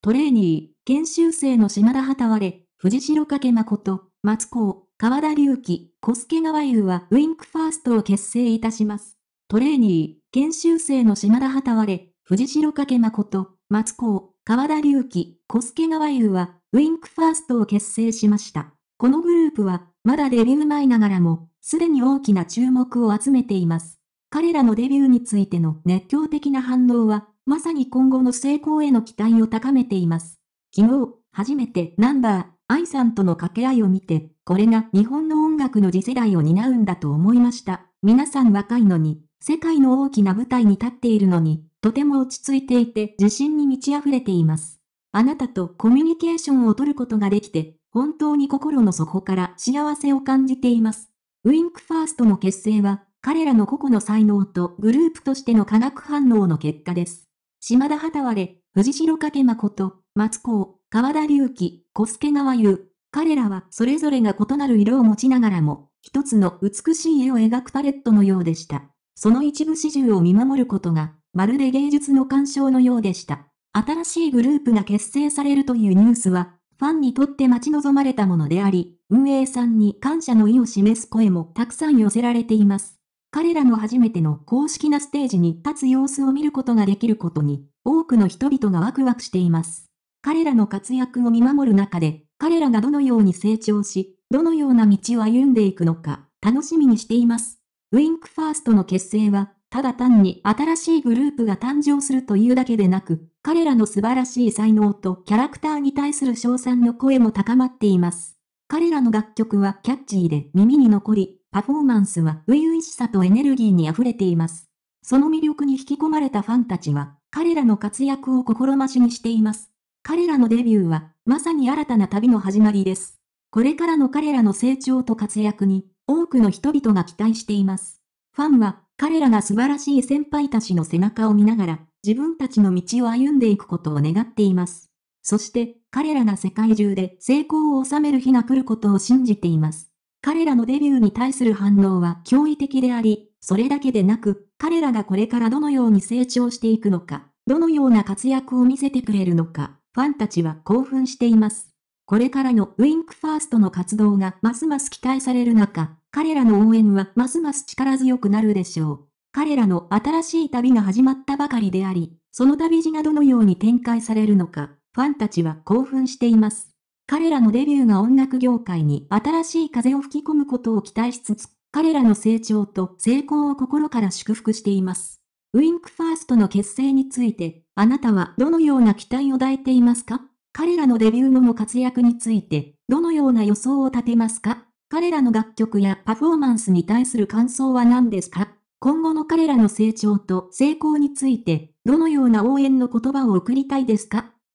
トレーニー、研修生の島田畑割れ、藤代掛誠、松高、川田隆起、小助川優はウィンクファーストを結成いたします。トレーニー、研修生の島田畑割れ、藤代掛誠、松高、川田隆起、小助川優はウィンクファーストを結成しました。このグループは、まだデビュー前ながらも、すでに大きな注目を集めています。彼らのデビューについての熱狂的な反応は、まさに今後の成功への期待を高めています。昨日、初めてナンバー、愛さんとの掛け合いを見て、これが日本の音楽の次世代を担うんだと思いました。皆さん若いのに、世界の大きな舞台に立っているのに、とても落ち着いていて自信に満ち溢れています。あなたとコミュニケーションを取ることができて、本当に心の底から幸せを感じています。ウィンクファーストの結成は、彼らの個々の才能とグループとしての化学反応の結果です。島田畑割れ、藤代掛誠、こと、松子、川田隆起、小助川優。彼らはそれぞれが異なる色を持ちながらも、一つの美しい絵を描くパレットのようでした。その一部始終を見守ることが、まるで芸術の鑑賞のようでした。新しいグループが結成されるというニュースは、ファンにとって待ち望まれたものであり、運営さんに感謝の意を示す声もたくさん寄せられています。彼らの初めての公式なステージに立つ様子を見ることができることに、多くの人々がワクワクしています。彼らの活躍を見守る中で、彼らがどのように成長し、どのような道を歩んでいくのか、楽しみにしています。ウィンクファーストの結成は、ただ単に新しいグループが誕生するというだけでなく、彼らの素晴らしい才能とキャラクターに対する称賛の声も高まっています。彼らの楽曲はキャッチーで耳に残り、パフォーマンスは初々しさとエネルギーに溢れています。その魅力に引き込まれたファンたちは、彼らの活躍を心待ちにしています。彼らのデビューは、まさに新たな旅の始まりです。これからの彼らの成長と活躍に、多くの人々が期待しています。ファンは、彼らが素晴らしい先輩たちの背中を見ながら、自分たちの道を歩んでいくことを願っています。そして、彼らが世界中で成功を収める日が来ることを信じています。彼らのデビューに対する反応は驚異的であり、それだけでなく、彼らがこれからどのように成長していくのか、どのような活躍を見せてくれるのか、ファンたちは興奮しています。これからのウィンクファーストの活動がますます期待される中、彼らの応援はますます力強くなるでしょう。彼らの新しい旅が始まったばかりであり、その旅路がどのように展開されるのか、ファンたちは興奮しています。彼らのデビューが音楽業界に新しい風を吹き込むことを期待しつつ、彼らの成長と成功を心から祝福しています。ウィンクファーストの結成について、あなたはどのような期待を抱いていますか彼らのデビュー後の活躍について、どのような予想を立てますか彼らの楽曲やパフォーマンスに対する感想は何ですか今後の彼らの成長と成功について、どのような応援の言葉を送りたいですか